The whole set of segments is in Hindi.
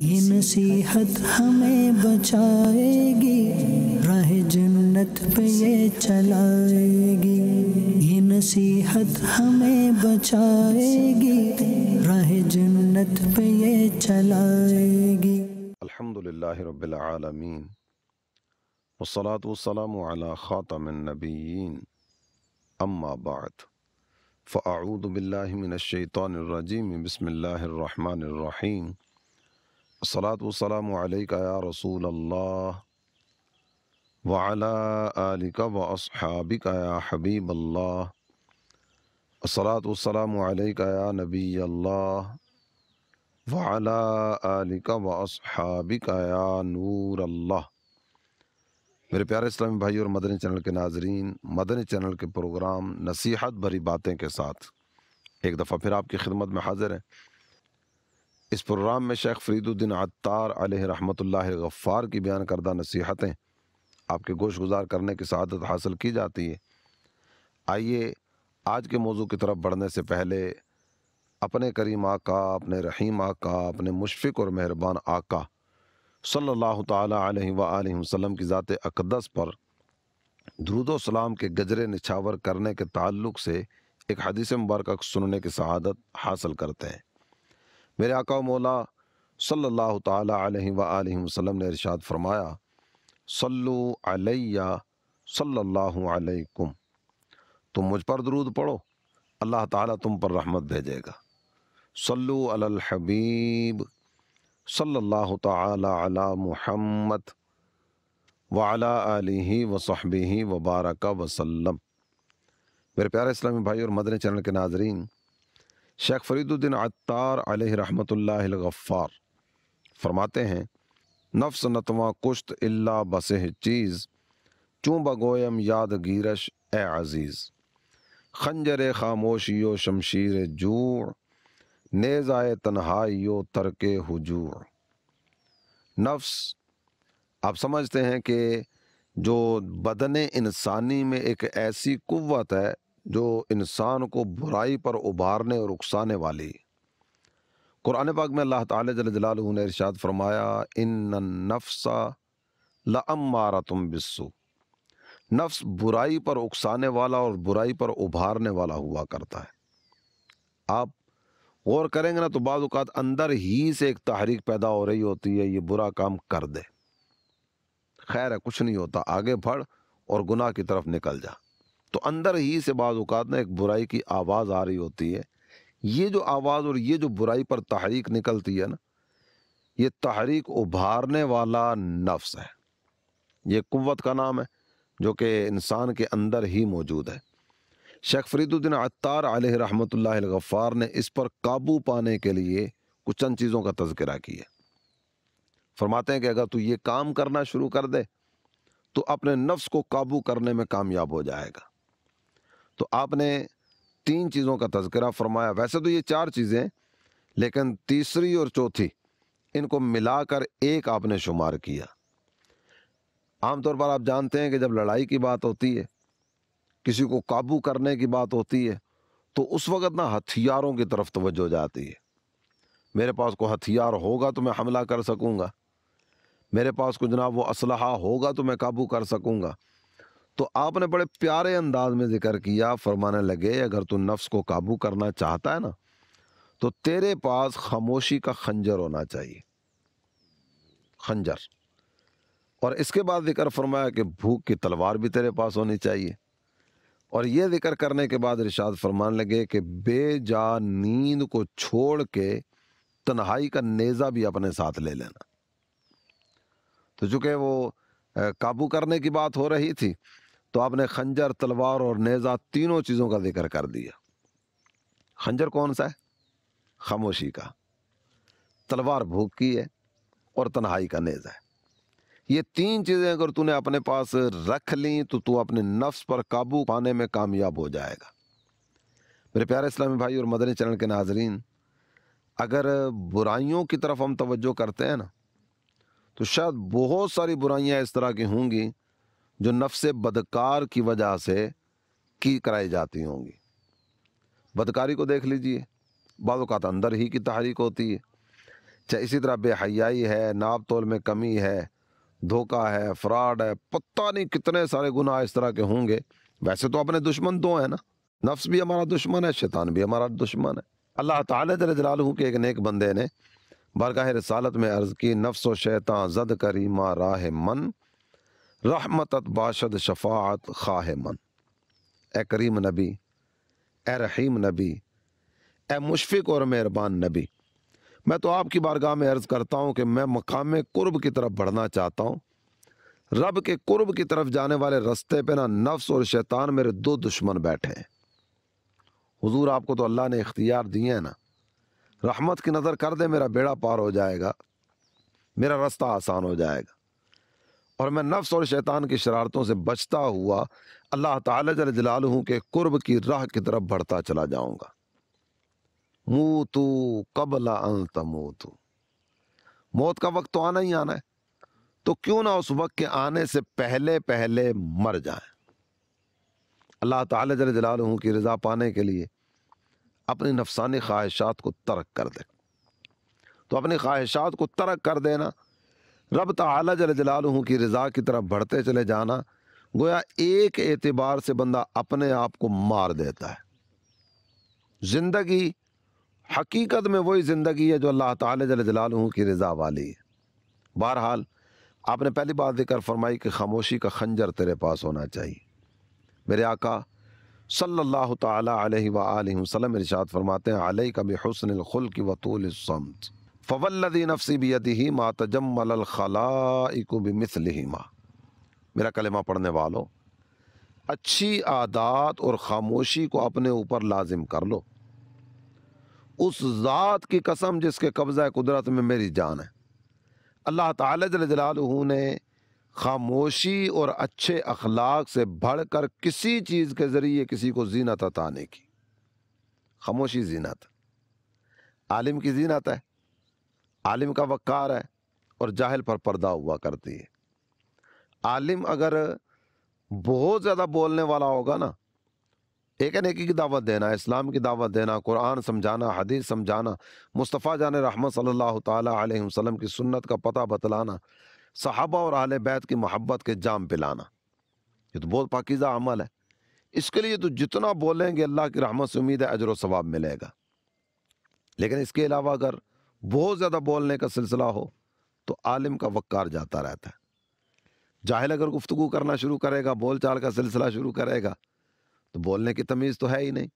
ये नसीहत हमें बचाएगी राह जन्नत पे ये चलाएगी ये नसीहत हमें बचाएगी राह जन्नत पे ये चलाएगी अल्हम्दुलिल्लाह रब्बिल आलमीन वस्सलातु वस्सलामु अला खातमिन नबिय्यीन अम्मा बाद फ़अऊदु बिल्लाहि मिनश शैतानिर रजीम बिस्मिल्लाहिर रहमानिर रहीम सलात वसलाम या रसूल अल्लाह वाला आलिका व असहाबिका या हबीब अल्लाह सलात या नबी अल्लाह वाला आलिका व असहाबिका या नूर अल्लाह मेरे प्यारे इस्लामी भाई और मदनी चैनल के नाजरीन मदनी चैनल के प्रोग्राम नसीहत भरी बातें के साथ एक दफ़ा फिर आपकी खिदमत में हाजिर हैं इस प्रोग्राम में शेख फरीदुद्दीन अत्तार रहमतुल्लाह गफ़ार की बयान करदा नसीहतें आपके गोश गुजार करने की शहादत हासिल की जाती है आइए आज के मौजू की तरफ बढ़ने से पहले अपने करीम आका अपने रहीम आका अपने मुशफिक और मेहरबान आका सल्लल्लाहु अलैहि अलैहि वसल्लम की ज़ात अकदस पर सलाम के गजरे निछावर करने के ताल्लुक से एक हदीस मुबारक सुनने की शहादत हासिल करते हैं मेरे आका मौला सल्लल्लाहु ताला अलैहि वसल्लम ने इरशाद फरमाया सल्लु अलैया सल्लल्लाहु अलैकुम तुम मुझ पर दरूद पढ़ो अल्लाह ताला तुम पर रहमत भेजेगा सल्लु अलल हबीब सल्लल्लाहु ताला अला मुहम्मद वाला आलिही वसहबिही वबारक वसल्लम मेरे प्यारे इस्लामी भाई और मदन चैनल के नाजरीन शेख फरीदुद्दीन अत्तार रहमतल्लाफ़ार फरमाते हैं नफ्स नतवा कुश्त इल्ला बसह चीज़ चूँ बगोयम याद गिरश ए अज़ीज़ खंजर खामोशियो शमशीर जूड़ नेज़ाए तन्हाई व तरक हजूर नफ्स आप समझते हैं कि जो बदन इंसानी में एक ऐसी कुत है जो इंसान को बुराई पर उबारने और उकसाने वाली कुरान पाक में अल्लाह ताल ने इरशाद फरमाया इन नफ्सा लमारा तुम बिस्सू नफ्स बुराई पर उकसाने वाला और बुराई पर उभारने वाला हुआ करता है आप गौर करेंगे ना तो बाज़ात अंदर ही से एक तहरीक पैदा हो रही होती है ये बुरा काम कर दे खैर है कुछ नहीं होता आगे बढ़ और गुनाह की तरफ निकल जा तो अंदर ही से बाद अवकात ना एक बुराई की आवाज़ आ रही होती है ये जो आवाज़ और ये जो बुराई पर तहरीक निकलती है ना ये तहरीक उभारने वाला नफ्स है ये कुत का नाम है जो कि इंसान के अंदर ही मौजूद है शेख फरीदुद्दीन अतार रहमत गफ़ार ने इस पर काबू पाने के लिए कुछ चंद चीज़ों का तस्करा किया फरमाते हैं कि अगर तू ये काम करना शुरू कर दे तो अपने नफ्स को काबू करने में कामयाब हो जाएगा तो आपने तीन चीज़ों का तस्करा फरमाया वैसे तो ये चार चीज़ें लेकिन तीसरी और चौथी इनको मिलाकर एक आपने शुमार किया आमतौर पर आप जानते हैं कि जब लड़ाई की बात होती है किसी को काबू करने की बात होती है तो उस वक़्त ना हथियारों की तरफ तोज्जो जाती है मेरे पास को हथियार होगा तो मैं हमला कर सकूँगा मेरे पास को जनाब वो असलहा होगा तो मैं काबू कर सकूँगा तो आपने बड़े प्यारे अंदाज में जिक्र किया फरमाने लगे अगर तू नफ्स को काबू करना चाहता है ना तो तेरे पास खामोशी का खंजर होना चाहिए खंजर और इसके बाद जिक्र फरमाया कि भूख की तलवार भी तेरे पास होनी चाहिए और ये जिक्र करने के बाद रिशाद फरमान लगे कि बेजा नींद को छोड़ के तन्हाई का नेज़ा भी अपने साथ ले लेना तो चूंकि वो काबू करने की बात हो रही थी तो आपने खंजर तलवार और नेज़ा तीनों चीज़ों का जिक्र कर दिया खंजर कौन सा है खामोशी का तलवार भूख की है और तन्हाई का नेज़ा है ये तीन चीज़ें अगर तूने अपने पास रख ली तो तू अपने नफ्स पर काबू पाने में कामयाब हो जाएगा मेरे प्यारे इस्लामी भाई और मदनी चरण के नाजरीन अगर बुराइयों की तरफ हम तवज्जो करते हैं ना तो शायद बहुत सारी बुराइयाँ इस तरह की होंगी जो नफ्स बदकार की वजह से की कराई जाती होंगी बदकारी को देख लीजिए बात अंदर ही की तहरीक होती है चाहे इसी तरह बेहयाई है नाप तोल में कमी है धोखा है फ्रॉड है पता नहीं कितने सारे गुनाह इस तरह के होंगे वैसे तो अपने दुश्मन दो तो हैं ना नफ्स भी हमारा दुश्मन है शैतान भी हमारा दुश्मन है अल्लाह ताला हूँ के एक नेक बंदे ने बरगाह रसालत में अर्ज़ की नफ्स व शैतान जद करीमा राह मन रहमत बाशद शफात खाह मन ए करीम नबी ए रहीम नबी ए मुशफिक और मेहरबान नबी मैं तो आपकी बारगाह में अर्ज़ करता हूँ कि मैं मकाम कुर्ब की तरफ बढ़ना चाहता हूँ रब के कुर्ब की तरफ जाने वाले रस्ते पे ना नफ्स और शैतान मेरे दो दुश्मन बैठे हैं हुजूर आपको तो अल्लाह ने इख्तियार दिए हैं ना रहमत की नज़र कर दे मेरा बेड़ा पार हो जाएगा मेरा रास्ता आसान हो जाएगा और मैं नफ्स और शैतान की शरारतों से बचता हुआ अल्लाह ताला जल जलालहू के कुर्ब की राह की तरफ बढ़ता चला जाऊंगा मुँह तो कबला अंत तू मौत का वक्त तो आना ही आना है तो क्यों ना उस वक्त के आने से पहले पहले मर जाए अल्लाह ताला जल जलालहू की रज़ा पाने के लिए अपनी नफसानी ख्वाहिशात को तर्क कर दे तो अपनी ख्वाहिशात को तर्क कर देना रब तला जल हूँ की रज़ा की तरफ बढ़ते चले जाना गोया एक एतबार से बंदा अपने आप को मार देता है ज़िंदगी हकीकत में वही ज़िंदगी है जो अल्लाह तल जलाल हूँ की रज़ा वाली है बहरहाल आपने पहली बात जिक्र फरमाई कि खामोशी का खंजर तेरे पास होना चाहिए मेरे आका सल्लल्लाहु सल्ला अलैहि वसल्लम फरमाते हैं अलैहि का हसन खुल की वतूल समझ फ़वल्लदी नफसी बदही मा माँ तजमल खलाइको भी मिसल ही माँ मेरा कलमा पढ़ने वालों अच्छी आदात और ख़ामोशी को अपने ऊपर लाजिम कर लो उस ज़ात की कसम जिसके कब्ज़ा कुदरत में मेरी जान है अल्लाह तालू ने खामोशी और अच्छे अखलाक से बढ़ कर किसी चीज़ के ज़रिए किसी को जीनत अताने की खामोशी जीनत आलिम की जीनत है आलिम का वक़ार है और जाहिल पर पर्दा हुआ करती है आलिम अगर बहुत ज़्यादा बोलने वाला होगा ना एक एक की दावत देना इस्लाम की दावत देना कुरान समझाना हदीस समझाना मुस्तफ़ा जान रहमत सल्लल्लाहु अलैहि वसल्लम की सुन्नत का पता बतलाना सहाबा और आल बैत की मोहब्बत के जाम पिलाना ये तो बहुत पाकिज़ा अमल है इसके लिए तो जितना बोलेंगे अल्लाह की रहमत से उम्मीद है अजर व सवाब मिलेगा लेकिन इसके अलावा अगर बहुत ज़्यादा बोलने का सिलसिला हो तो आलिम का वक्कार जाता रहता है जाहिल अगर गुफ्तु करना शुरू करेगा बोल चाल का सिलसिला शुरू करेगा तो बोलने की तमीज़ तो है ही नहीं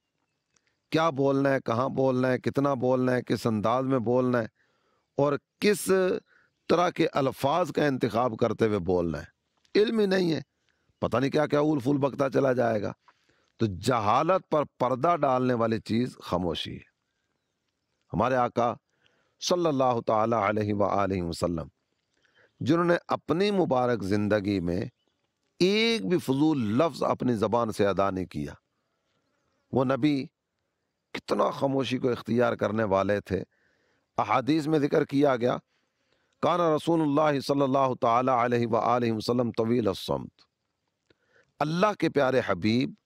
क्या बोलना है कहाँ बोलना है कितना बोलना है किस अंदाज में बोलना है और किस तरह के अल्फाज का इंतखब करते हुए बोलना है इल्म ही नहीं है पता नहीं क्या क्या उल फूल बकता चला जाएगा तो जहालत पर पर्दा डालने वाली चीज़ खामोशी है हमारे आका सल्लल्लाहु अलैहि वसल्लम जिन्होंने अपनी मुबारक ज़िंदगी में एक भी फजूल लफ्ज़ अपनी ज़बान से अदा नहीं किया वो नबी कितना खामोशी को इख्तियार करने वाले थे अहादीस में ज़िक्र किया गया कान रसूल सल्ला तसलम तवील असमत अल्लाह के प्यारे हबीब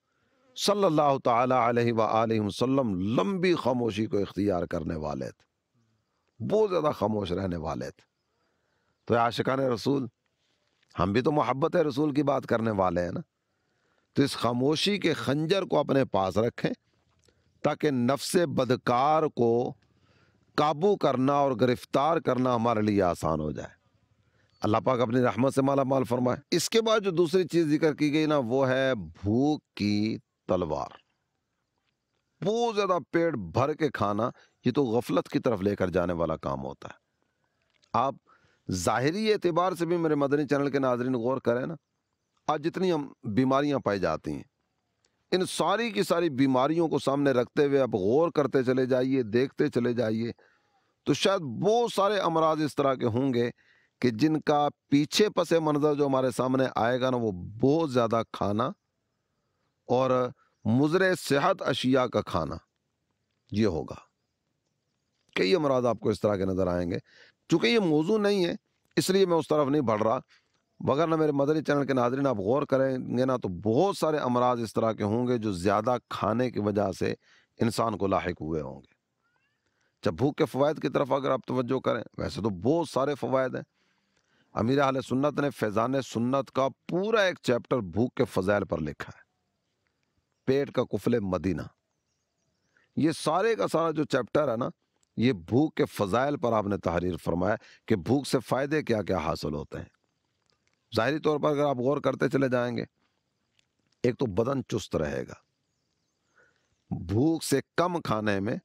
सल्लल्लाहु अलैहि वसल्लम लंबी खामोशी को इख्तियार करने वाले थे बहुत ज़्यादा खामोश रहने वाले थे तो आशिकान रसूल हम भी तो मोहब्बत रसूल की बात करने वाले हैं ना तो इस खामोशी के खंजर को अपने पास रखें ताकि नफ्स बदकार को काबू करना और गिरफ्तार करना हमारे लिए आसान हो जाए अल्लाह पाक अपनी रहमत से माला माल फरमाए इसके बाद जो दूसरी चीज़ जिक्र की गई ना वो है भूख की तलवार बहुत ज़्यादा पेट भर के खाना ये तो गफलत की तरफ लेकर जाने वाला काम होता है आप ज़ाहरी एतबार से भी मेरे मदनी चैनल के नाजरन गौर करें ना आज जितनी हम बीमारियाँ पाई जाती हैं इन सारी की सारी बीमारियों को सामने रखते हुए आप गौर करते चले जाइए देखते चले जाइए तो शायद बहुत सारे अमराज इस तरह के होंगे कि जिनका पीछे पसे मंजर जो हमारे सामने आएगा ना वो बहुत ज़्यादा खाना और मुजर सेहत अशिया का खाना ये होगा कई अमराज आपको इस तरह के नज़र आएंगे चूँकि ये मौजू नहीं है इसलिए मैं उस तरफ नहीं बढ़ रहा बगैर ना मेरे मदरी चैनल के नाजरन आप गौर करेंगे ना तो बहुत सारे अमराज इस तरह के होंगे जो ज़्यादा खाने की वजह से इंसान को लाक हुए होंगे जब भूख के फ़वाद की तरफ अगर आप तवज्जो करें वैसे तो बहुत सारे फ़वाद हैं अमीर आल सुन्नत ने फैज़ान सुन्नत का पूरा एक चैप्टर भूख के फ़जाइल पर लिखा है पेट का कुफले मदीना ये सारे का सारा जो चैप्टर है ना ये भूख के फ़जाइल पर आपने तहरीर फरमाया कि भूख से फ़ायदे क्या क्या हासिल होते हैं ज़ाहरी तौर पर अगर आप गौर करते चले जाएंगे एक तो बदन चुस्त रहेगा भूख से कम खाने में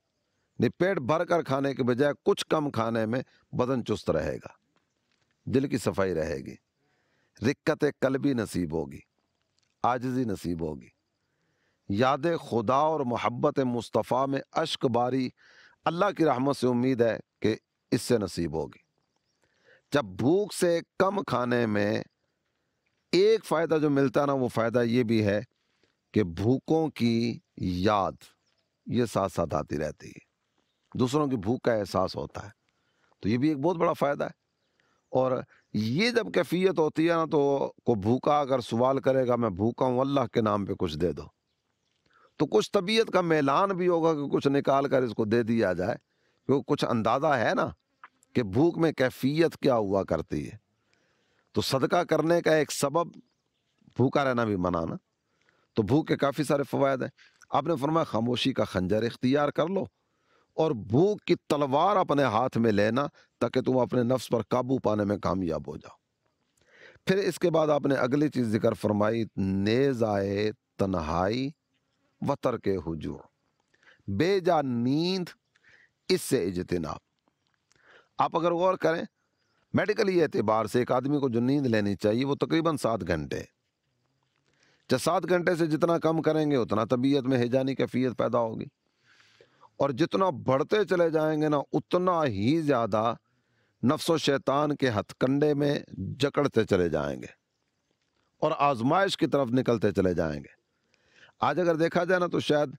पेट भर कर खाने के बजाय कुछ कम खाने में बदन चुस्त रहेगा दिल की सफाई रहेगी रिक्कत कलबी नसीब होगी आजजी नसीब होगी याद खुदा और मोहब्बत मुस्तफ़ा में अश्क बारी अल्लाह की रहमत से उम्मीद है कि इससे नसीब होगी जब भूख से कम खाने में एक फ़ायदा जो मिलता ना वो फ़ायदा ये भी है कि भूखों की याद ये साथ साथ आती रहती है दूसरों की भूख का एहसास होता है तो ये भी एक बहुत बड़ा फ़ायदा है और ये जब कैफियत होती है ना तो को भूखा अगर सवाल करेगा मैं भूखा हूँ अल्लाह के नाम पे कुछ दे दो तो कुछ तबीयत का मैलान भी होगा कि कुछ निकाल कर इसको दे दिया जाए क्योंकि कुछ अंदाज़ा है ना कि भूख में कैफियत क्या हुआ करती है तो सदका करने का एक सबब भूखा रहना भी मनाना तो भूख के काफ़ी सारे फ़वाद हैं आपने फरमाया खामोशी का खंजर इख्तियार कर लो और भूख की तलवार अपने हाथ में लेना ताकि तुम अपने नफ्स पर काबू पाने में कामयाब हो जाओ फिर इसके बाद आपने अगली चीज़ जिक्र फरमाई नेज़ आए तन्हाई वतर के हुजूर बेजा नींद इससे इजतनाब आप अगर गौर करें मेडिकली एतबार से एक आदमी को जो नींद लेनी चाहिए वो तकरीबन सात घंटे जब सात घंटे से जितना कम करेंगे उतना तबीयत में हेजानी कैफियत पैदा होगी और जितना बढ़ते चले जाएंगे ना उतना ही ज़्यादा नफ्सो शैतान के हथकंडे में जकड़ते चले जाएंगे और आजमाइश की तरफ निकलते चले जाएंगे आज अगर देखा जाए ना तो शायद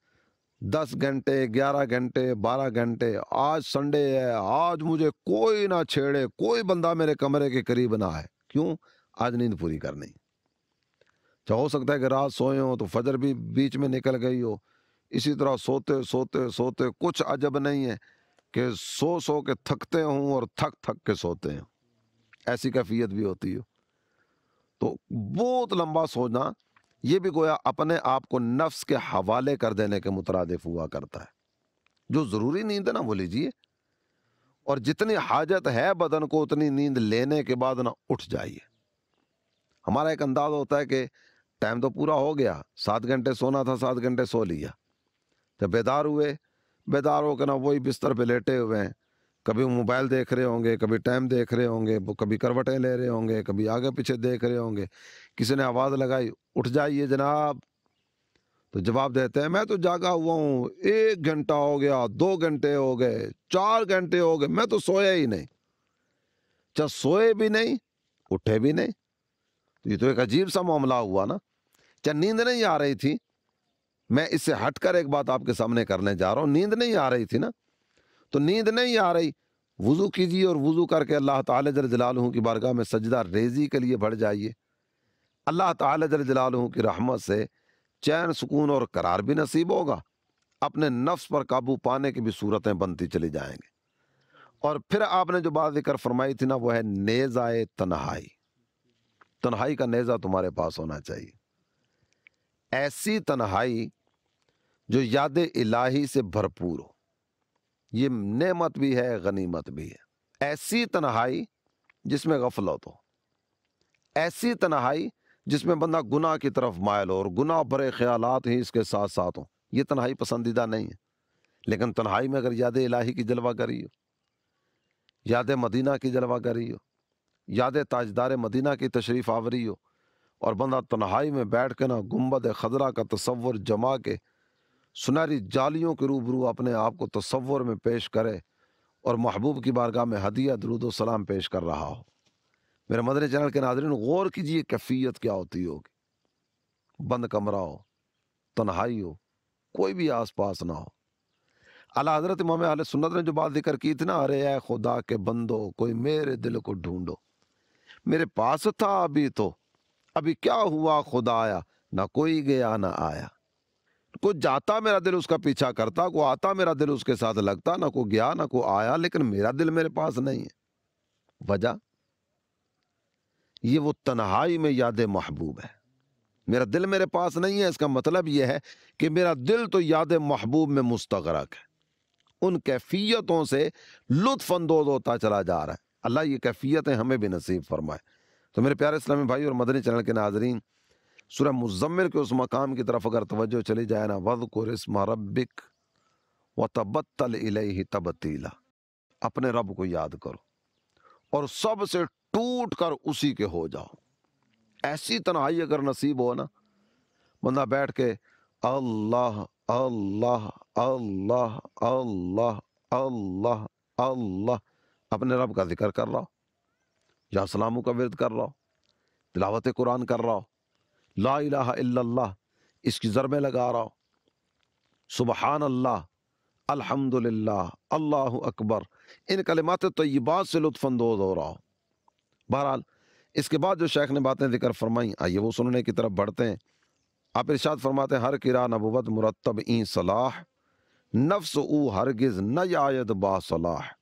दस घंटे ग्यारह घंटे बारह घंटे आज संडे है आज मुझे कोई ना छेड़े कोई बंदा मेरे कमरे के करीब ना आए क्यों आज नींद पूरी करनी चाहे तो हो सकता है कि रात सोए हो तो फजर भी बीच में निकल गई हो इसी तरह सोते सोते सोते कुछ अजब नहीं है कि सो सो के थकते हूँ और थक थक के सोते हैं ऐसी कैफियत भी होती हो तो बहुत लंबा सोना ये भी गोया अपने आप को नफ्स के हवाले कर देने के मुतरदफ हुआ करता है जो ज़रूरी नींद है ना वो लीजिए और जितनी हाजत है बदन को उतनी नींद लेने के बाद ना उठ जाइए हमारा एक अंदाज होता है कि टाइम तो पूरा हो गया सात घंटे सोना था सात घंटे सो लिया जब बेदार हुए बेदार होकर ना वही बिस्तर पे लेटे हुए हैं कभी मोबाइल देख रहे होंगे कभी टाइम देख रहे होंगे कभी करवटें ले रहे होंगे कभी आगे पीछे देख रहे होंगे किसी ने आवाज़ लगाई उठ जाइए जनाब तो जवाब देते हैं मैं तो जागा हुआ हूँ एक घंटा हो गया दो घंटे हो गए चार घंटे हो गए मैं तो सोया ही नहीं चाह अच्छा, सोए भी नहीं उठे भी नहीं तो ये तो एक अजीब सा मामला हुआ ना चाहे अच्छा, नींद नहीं आ रही थी मैं इससे हटकर एक बात आपके सामने करने जा रहा हूँ नींद नहीं आ रही थी ना तो नींद नहीं आ रही वज़ू कीजिए और वज़ू करके अल्लाह ताला जल जलालहू की बारगाह में सजदा रेजी के लिए बढ़ जाइए अल्लाह तालजलालू की रहमत से चैन सुकून और करार भी नसीब होगा अपने नफ्स पर काबू पाने की भी सूरतें बनती चली जाएंगी और फिर आपने जो बात जिक्र फरमाई थी ना वो है नेज़ाए तन्हाई तन्हाई का नेज़ा तुम्हारे पास होना चाहिए ऐसी तन्हाई जो याद इलाही से भरपूर हो ये नेमत भी है गनीमत भी है ऐसी तन्हाई जिसमें गफलत हो ऐसी तन्हाई जिसमें बंदा गुनाह की तरफ मायल हो और गुनाह भरे ख़्याल ही इसके साथ साथ हों ये तन्हाई पसंदीदा नहीं है लेकिन तन्हाई में अगर याद इलाही की जलवा करी हो याद मदीना की जलवा करी हो याद ताजदार मदीना की तशरीफ़ आवरी हो और बंदा तन्हाई में बैठ के ना गुम्बद खदरा का तस्वुर जमा के सुनहरी जालियों के रूबरू अपने आप को तस्वुर में पेश करे और महबूब की बारगाह में हदिया दरुदो सलाम पेश कर रहा हो मेरे मदर चैनल के नाजरन गौर कीजिए कैफियत क्या होती होगी बंद कमरा हो तन्हाई हो कोई भी आस पास ना हो अला हजरत इमाम आल सुन्नत ने जो बात जिक्र की थी ना अरे है खुदा के बंदो कोई मेरे दिल को ढूंढो मेरे पास था अभी तो अभी क्या हुआ खुदा आया ना कोई गया ना आया को जाता मेरा दिल उसका पीछा करता को आता मेरा दिल उसके साथ लगता ना को गया ना को आया लेकिन मेरा दिल मेरे पास नहीं है वजह ये वो तन्हाई में याद महबूब है मेरा दिल मेरे पास नहीं है इसका मतलब यह है कि मेरा दिल तो याद महबूब में मुस्तरक है उन कैफियतों से लुत्फ अंदोज होता चला जा रहा है अल्लाह ये कैफियतें हमें भी नसीब फरमाए तो मेरे प्यारे इस्लामी भाई और मदनी चैनल के नाजरीन सुरह मुजम्मिल के उस मकाम की तरफ अगर तवज्जो चली जाए ना वद को रस्म रबिक व तबत्तल इलही तबतीला अपने रब को याद करो और सबसे टूट कर उसी के हो जाओ ऐसी तनहाई अगर नसीब हो ना बंदा बैठ के अल्लाह अल्लाह अल्लाह अल्लाह अल्लाह अल्लाह अपने रब का जिक्र कर रहा हो या सलामों का विरद कर रहा हो तिलावत कुरान कर रहा हो ला इलाहा इल्लल्लाह इसकी जरमे लगा रहा हो सुबहान अल्लाह अल्हम्दुलिल्लाह अल्लाह अकबर इन कलिमात तय्यबात से लुत्फानंदोज़ हो रहा हो बहरहाल इसके बाद जो शेख ने बातें जिक्र फरमाई आइए वो सुनने की तरफ बढ़ते हैं आप इर्शाद फरमाते हैं हर किरा नबूत मुरतब ई सलाह नफ्स ऊ हरगिज़ न आयद बासलाह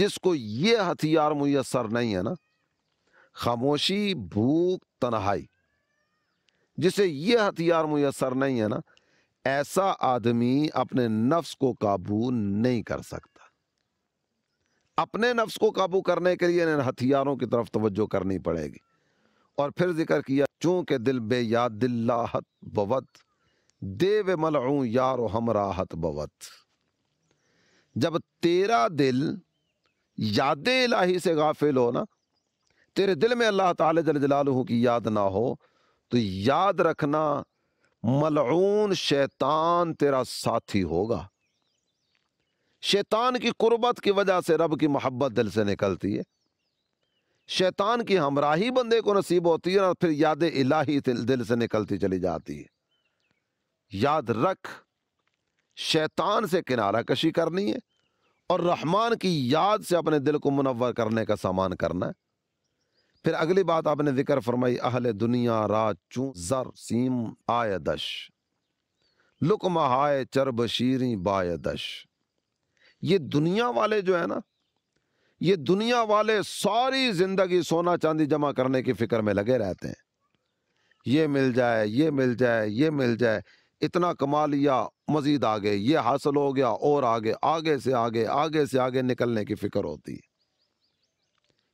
जिसको ये हथियार मुयसर नहीं है ना खामोशी भूख तन्हाई जिसे ये हथियार मुयसर नहीं है ना ऐसा आदमी अपने नफ्स को काबू नहीं कर सकता अपने नफ्स को काबू करने के लिए इन हथियारों की तरफ तवज्जो करनी पड़ेगी और फिर जिक्र किया चूंकि दिल बे या दिल्लाहत बवत देव मलऊ यार हम राहत बवत जब तेरा दिल याद इलाही से गाफिल हो ना तेरे दिल में अल्लाह ताला जल जलालहू की याद ना हो तो याद रखना मलऊन शैतान तेरा साथी होगा शैतान की कुर्बत की वजह से रब की मोहब्बत दिल से निकलती है शैतान की हमराही बंदे को नसीब होती है और फिर याद इलाही दिल से निकलती चली जाती है याद रख शैतान से किनारा कशी करनी है और रहमान की याद से अपने दिल को मुनवर करने का सामान करना है फिर अगली बात आपने जिक्र फरमाई अहल दुनिया रा चू जर सीम आय दश लुकमा हाय चरब शीरी बाय दश ये दुनिया वाले जो है ना ये दुनिया वाले सारी जिंदगी सोना चांदी जमा करने की फिक्र में लगे रहते हैं ये मिल जाए ये मिल जाए ये मिल जाए इतना कमा लिया मजीद आगे ये हासिल हो गया और आगे आगे से आगे आगे से आगे निकलने की फिक्र होती है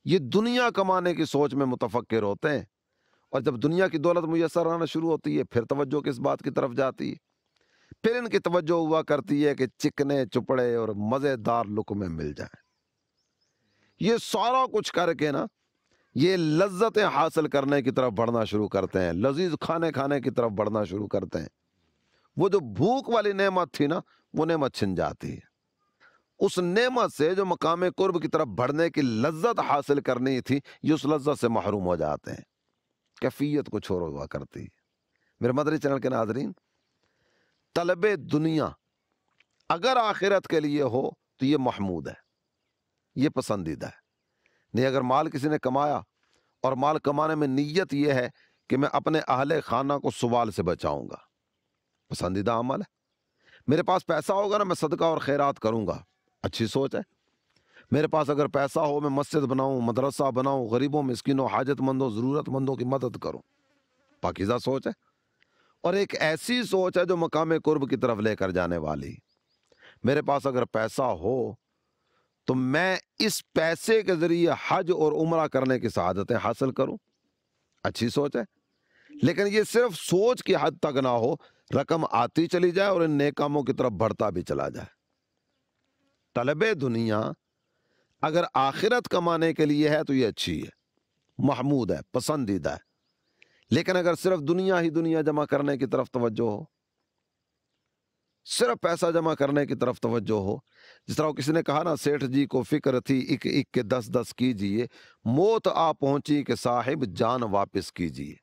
ये दुनिया कमाने की सोच में मुतफक्र होते हैं और जब दुनिया की दौलत मैसर आना शुरू होती है फिर तवज्जो किस बात की तरफ जाती है फिर इनकी तवज्जो हुआ करती है कि चिकने चुपड़े और मज़ेदार लुक में मिल जाए ये सारा कुछ करके ना ये लज्जतें हासिल करने की तरफ बढ़ना शुरू करते हैं लजीज खाने खाने की तरफ बढ़ना शुरू करते हैं वो जो भूख वाली नेमत थी ना वो नेमत छिन जाती है उस नेमत से जो मकाम कुर्ब की तरफ बढ़ने की लज्जत हासिल करनी थी ये उस लज्जत से महरूम हो जाते हैं कैफियत को छोर हुआ करती है मेरे मदरी चैनल के नाजरीन तलब दुनिया अगर आखिरत के लिए हो तो ये महमूद है ये पसंदीदा है नहीं अगर माल किसी ने कमाया और माल कमाने में नीयत यह है कि मैं अपने अहल खाना को सवाल से बचाऊंगा पसंदीदा अमल है मेरे पास पैसा होगा ना मैं सदका और खैरात करूंगा अच्छी सोच है मेरे पास अगर पैसा हो मैं मस्जिद बनाऊं मदरसा बनाऊं गरीबों मिसकिनों हाजतमंदों ज़रूरतमंदों की मदद करूं पाकिज़ा सोच है और एक ऐसी सोच है जो मकाम कुर्ब की तरफ लेकर जाने वाली मेरे पास अगर पैसा हो तो मैं इस पैसे के ज़रिए हज और उम्र करने की शहादतें हासिल करूं अच्छी सोच है लेकिन ये सिर्फ सोच की हद तक ना हो रकम आती चली जाए और इन नेकामों की तरफ बढ़ता भी चला जाए तलब दुनिया अगर आखिरत कमाने के लिए है तो ये अच्छी है महमूद है पसंदीदा है लेकिन अगर सिर्फ दुनिया ही दुनिया जमा करने की तरफ तवज्जो हो सिर्फ पैसा जमा करने की तरफ तवज्जो हो जिस तरह किसी ने कहा ना सेठ जी को फिक्र थी एक एक के दस दस कीजिए मौत आ पहुंची के साहिब जान वापस कीजिए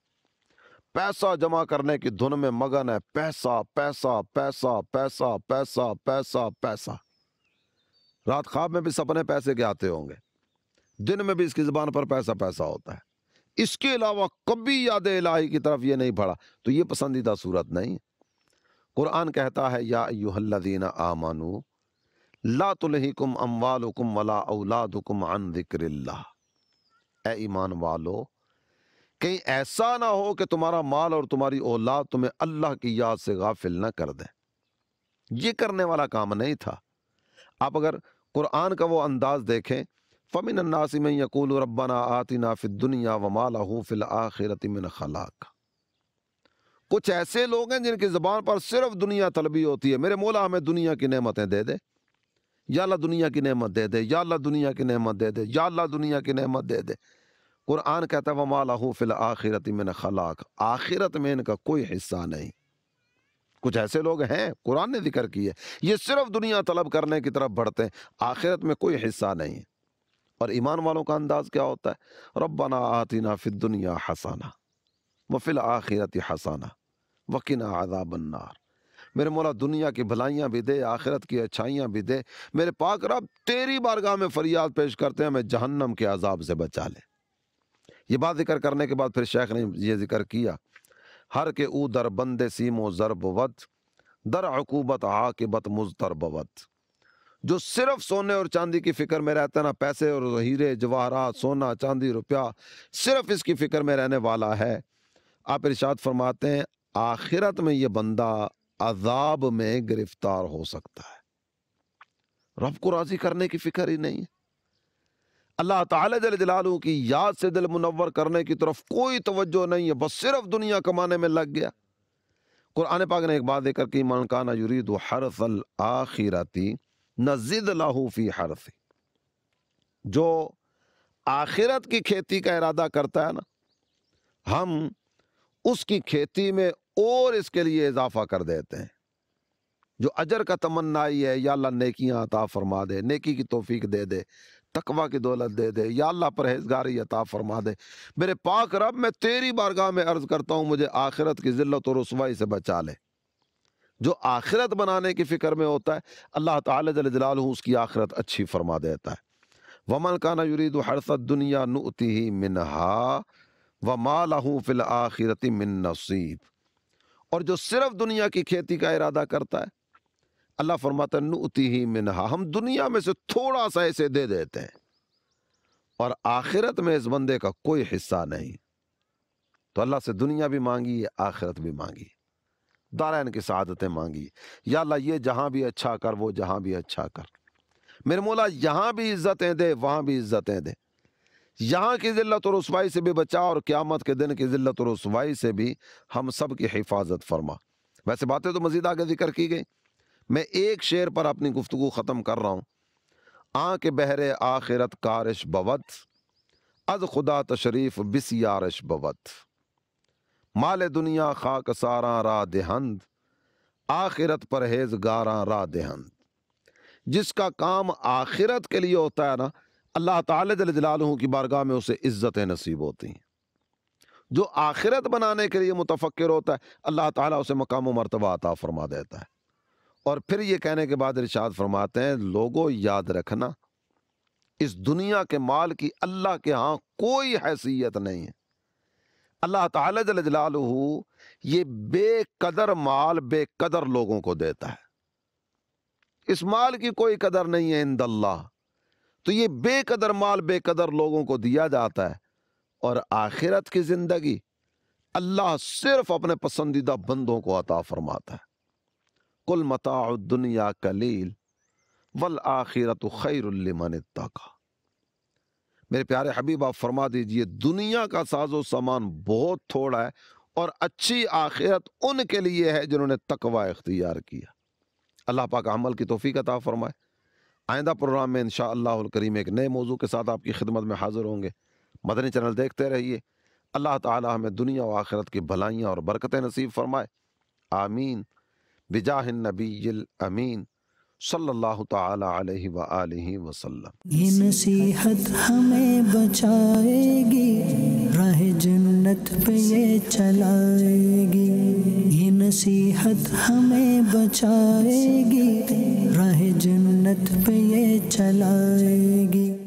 पैसा जमा करने की धुन में मगन है पैसा पैसा पैसा पैसा पैसा पैसा पैसा रात ख्वाब में भी सपने पैसे के आते होंगे दिन में भी इसकी जुबान पर पैसा पैसा होता है इसके अलावा कभी याद इलाही की तरफ ये नहीं बढ़ा तो ये पसंदीदा सूरत नहीं कुरान कहता है या यूहल्लादीना आमानू ला तुलहिकुम अम्वाल हुकुम वला औलाद हुकुम अन जिक्रिल्ला ए ईमान वालो कहीं ऐसा ना हो कि तुम्हारा माल और तुम्हारी औलाद तुम्हें अल्लाह की याद से गाफिल ना कर दें ये करने वाला काम नहीं था आप अगर कुरान का वो अंदाज़ देखें الناس من يقول ربنا آتنا في الدنيا وما له في الآخرة मिन खलाक कुछ ऐसे लोग हैं जिनकी ज़बान पर सिर्फ दुनिया तलबी होती है मेरे मोला हमें दुनिया की नेमतें दे दे या अल्लाह दुनिया की नेमत दे दे या अल्लाह दुनिया की नेमत दे दे या अल्लाह दुनिया की नेमत दे दे कुरान कहता है वमा लहू फिल आखिरत में खलाक आखिरत में इनका कोई हिस्सा नहीं कुछ ऐसे लोग हैं कुरान ने जिक्र की है ये सिर्फ दुनिया तलब करने की तरफ बढ़ते हैं आखिरत में कोई हिस्सा नहीं और ईमान वालों का अंदाज़ क्या होता है रब्बाना आतिना फिर दुनिया हसाना वफिल आखिरत हसाना वकीना आदा बन्नार मेरे मौला दुनिया की भलाइयाँ भी दे आखिरत की अच्छाइयाँ भी दे मेरे पाक रब तेरी बारगाह में फरियाद पेश करते हैं हमें जहन्नम के अजाब से बचा ले ये बात जिक्र करने के बाद फिर शेख ने ये जिक्र किया हर के ऊ दर बंदे सीमो जरब वत दर अकूबत आ के बत मुजतर बवत जो सिर्फ सोने और चांदी की फिक्र में रहता है ना पैसे और हीरे जवाहरात सोना चांदी रुपया सिर्फ इसकी फिक्र में रहने वाला है आप इर्शाद फरमाते हैं आखिरत में ये बंदा अजाब में गिरफ्तार हो सकता है रब को राजी करने की फिक्र ही नहीं है अल्लाह ताला जल जलालू की याद से दिल मुनवर करने की तरफ कोई तवज्जो नहीं है बस सिर्फ दुनिया कमाने में लग गया कुरान पाक ने एक बात देकर कि मनकाना युरीद हरसल आखिरती नजिद लाहूफी हरफ जो आखिरत की खेती का इरादा करता है ना हम उसकी खेती में और इसके लिए इजाफा कर देते हैं जो अजर का तमन्नाई है या अल्लाह नेकियाँ अता फरमा दे नेकी की तोफीक दे दे तकवा की दौलत दे दे या अल्लाह परहेजगारी अता फरमा दे मेरे पाक रब मैं तेरी बारगाह में अर्ज़ करता हूँ मुझे आखिरत की ज़िल्लत और रसवाई से बचा ले जो आखिरत बनाने की फ़िक्र में होता है अल्लाह तलाजलाल उसकी आखिरत अच्छी फरमा देता है वमन काना युरीद हरसत दुनिया नती ही मिनहा व मालहू फिल आखिरत मिन नसीब और जो सिर्फ दुनिया की खेती का इरादा करता है अल्लाह फरमाता नती ही मिनहा हम दुनिया में से थोड़ा सा ऐसे दे देते हैं और आखिरत में इस बंदे का कोई हिस्सा नहीं तो अल्लाह से दुनिया भी मांगी आखिरत भी मांगी दारायण की शहादतें मांगी या अल्लाह ये जहाँ भी अच्छा कर वो जहाँ भी अच्छा कर मेरे मोला यहाँ भी इज्जतें दे वहाँ भी इज्जतें दे यहाँ की ज़िल्लत और रसवाई से भी बचा और क़्यामत के दिन की ज़िल्लत और रसवाई से भी हम सब की हिफाजत फरमा वैसे बातें तो मज़ीद आगे जिक्र की गई मैं एक शेर पर अपनी गुफ्तु ख़त्म कर रहा हूँ आ के बहरे आखिरत कारिश बवत अज खुदा तशरीफ़ बिस यारश बवत माल दुनिया खाक सारा रा देहंद आखिरत परहेज गारा रा देहंद जिसका काम आखिरत के लिए होता है ना अल्लाह ताला जल जलालहू की बारगाह में उसे इज्जतें नसीब होती हैं जो आखिरत बनाने के लिए मुतफ़र होता है अल्लाह ताला उसे मकाम मरतबा अता फरमा देता है और फिर ये कहने के बाद इरशाद फरमाते हैं लोगों याद रखना इस दुनिया के माल की अल्लाह के यहाँ कोई हैसियत नहीं है अल्लाह तलाजलालू ये बेकदर माल बेकदर लोगों को देता है इस माल की कोई कदर नहीं है दल्ला तो ये बेकदर माल बेकदर लोगों को दिया जाता है और आखिरत की ज़िंदगी अल्लाह सिर्फ अपने पसंदीदा बंदों को अता फरमाता है कुल मता दुनिया कलील वल आखिरत खैरमन का मेरे प्यारे हबीब आप फरमा दीजिए दुनिया का साजो सामान बहुत थोड़ा है और अच्छी आखिरत उनके लिए है जिन्होंने तकवा इख्तियार किया अल्लाह पाक अमल की तोफ़ी का फरमाए आइंदा प्रोग्राम में इन करीम एक नए मौजू के साथ आपकी खिदमत में हाजिर होंगे मदनी चैनल देखते रहिए अल्लाह ताला हमें दुनिया व आखिरत की भलाइयाँ और बरकतें नसीब फरमाए आमीन बिजा नबी अमीन सल्लल्लाहु ताला अलैहि व अलैहि वसल्लम ये नसीहत हमें बचाएगी राह जन्नत पे ये चलाएगी ये नसीहत हमें बचाएगी राह जन्नत पे ये चलाएगी